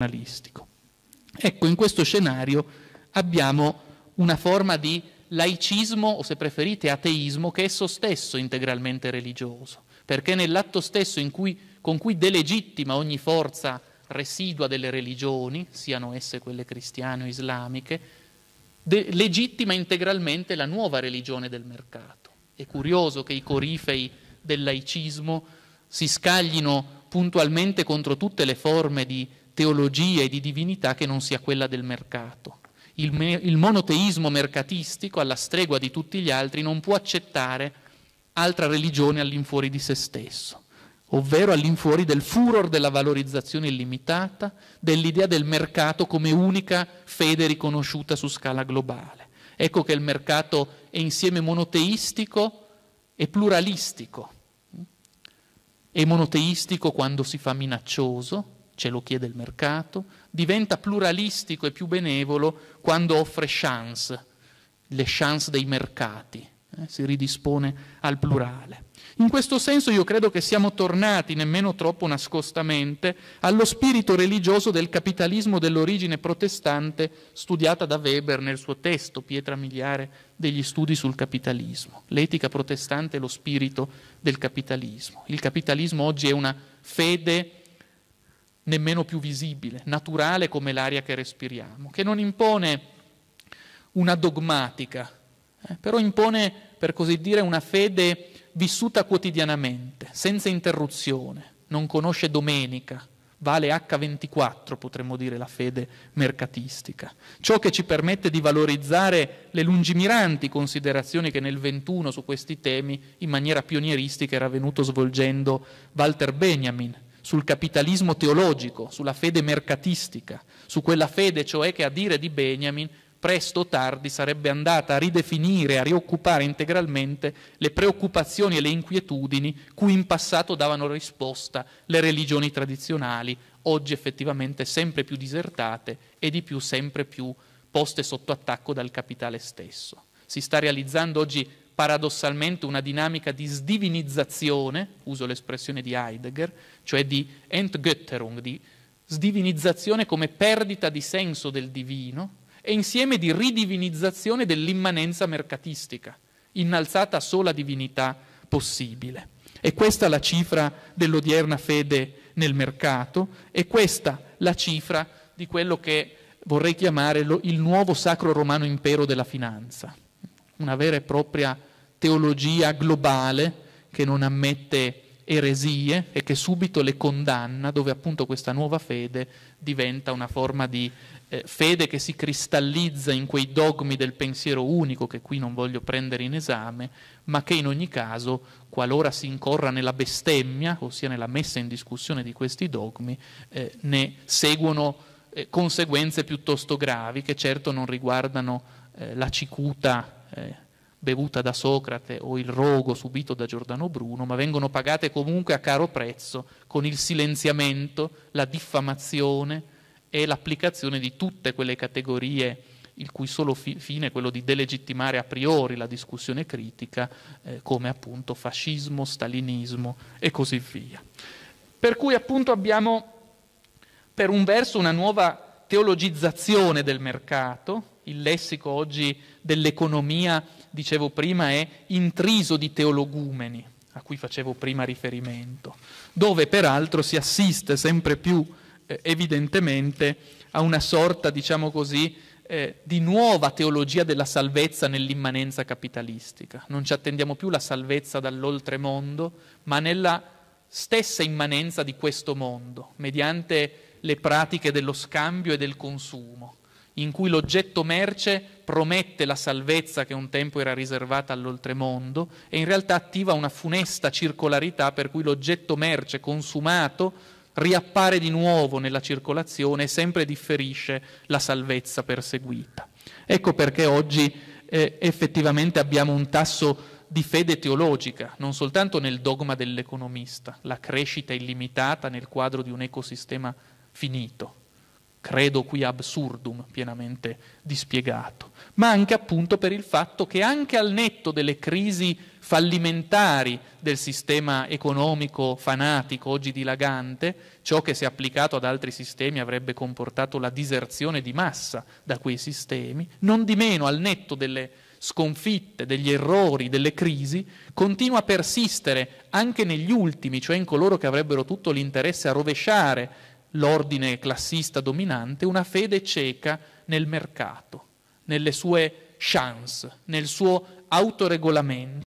giornalistico. Ecco, in questo scenario abbiamo una forma di laicismo, o se preferite ateismo, che è esso stesso integralmente religioso, perché nell'atto stesso cui, con cui delegittima ogni forza residua delle religioni, siano esse quelle cristiane o islamiche, de- legittima integralmente la nuova religione del mercato. È curioso che i corifei del laicismo si scaglino puntualmente contro tutte le forme di teologia e di divinità che non sia quella del mercato. Il, me- il monoteismo mercatistico, alla stregua di tutti gli altri, non può accettare altra religione all'infuori di se stesso ovvero all'infuori del furor della valorizzazione illimitata, dell'idea del mercato come unica fede riconosciuta su scala globale. Ecco che il mercato è insieme monoteistico e pluralistico. È monoteistico quando si fa minaccioso, ce lo chiede il mercato, diventa pluralistico e più benevolo quando offre chance, le chance dei mercati, eh, si ridispone al plurale. In questo senso io credo che siamo tornati, nemmeno troppo nascostamente, allo spirito religioso del capitalismo dell'origine protestante studiata da Weber nel suo testo, pietra miliare degli studi sul capitalismo. L'etica protestante è lo spirito del capitalismo. Il capitalismo oggi è una fede nemmeno più visibile, naturale come l'aria che respiriamo, che non impone una dogmatica, eh, però impone, per così dire, una fede vissuta quotidianamente, senza interruzione, non conosce domenica, vale H24, potremmo dire, la fede mercatistica. Ciò che ci permette di valorizzare le lungimiranti considerazioni che nel 21 su questi temi in maniera pionieristica era venuto svolgendo Walter Benjamin, sul capitalismo teologico, sulla fede mercatistica, su quella fede cioè che a dire di Benjamin presto o tardi sarebbe andata a ridefinire, a rioccupare integralmente le preoccupazioni e le inquietudini cui in passato davano risposta le religioni tradizionali, oggi effettivamente sempre più disertate e di più sempre più poste sotto attacco dal capitale stesso. Si sta realizzando oggi paradossalmente una dinamica di sdivinizzazione, uso l'espressione di Heidegger, cioè di Entgötterung, di sdivinizzazione come perdita di senso del divino e insieme di ridivinizzazione dell'immanenza mercatistica, innalzata a sola divinità possibile. E questa è la cifra dell'odierna fede nel mercato e questa la cifra di quello che vorrei chiamare lo, il nuovo sacro romano impero della finanza, una vera e propria teologia globale che non ammette eresie e che subito le condanna, dove appunto questa nuova fede diventa una forma di eh, fede che si cristallizza in quei dogmi del pensiero unico che qui non voglio prendere in esame, ma che in ogni caso, qualora si incorra nella bestemmia, ossia nella messa in discussione di questi dogmi, eh, ne seguono eh, conseguenze piuttosto gravi che certo non riguardano eh, la cicuta eh, bevuta da Socrate o il rogo subito da Giordano Bruno, ma vengono pagate comunque a caro prezzo con il silenziamento, la diffamazione e l'applicazione di tutte quelle categorie il cui solo fi- fine è quello di delegittimare a priori la discussione critica, eh, come appunto fascismo, stalinismo e così via. Per cui appunto abbiamo per un verso una nuova teologizzazione del mercato, il lessico oggi dell'economia dicevo prima, è intriso di teologumeni, a cui facevo prima riferimento, dove peraltro si assiste sempre più eh, evidentemente a una sorta, diciamo così, eh, di nuova teologia della salvezza nell'immanenza capitalistica. Non ci attendiamo più la salvezza dall'oltremondo, ma nella stessa immanenza di questo mondo, mediante le pratiche dello scambio e del consumo in cui l'oggetto merce promette la salvezza che un tempo era riservata all'oltremondo e in realtà attiva una funesta circolarità per cui l'oggetto merce consumato riappare di nuovo nella circolazione e sempre differisce la salvezza perseguita. Ecco perché oggi eh, effettivamente abbiamo un tasso di fede teologica, non soltanto nel dogma dell'economista, la crescita illimitata nel quadro di un ecosistema finito, credo qui absurdum pienamente dispiegato, ma anche appunto per il fatto che anche al netto delle crisi fallimentari del sistema economico fanatico oggi dilagante, ciò che se applicato ad altri sistemi avrebbe comportato la diserzione di massa da quei sistemi, non di meno al netto delle sconfitte, degli errori, delle crisi, continua a persistere anche negli ultimi, cioè in coloro che avrebbero tutto l'interesse a rovesciare l'ordine classista dominante, una fede cieca nel mercato, nelle sue chance, nel suo autoregolamento.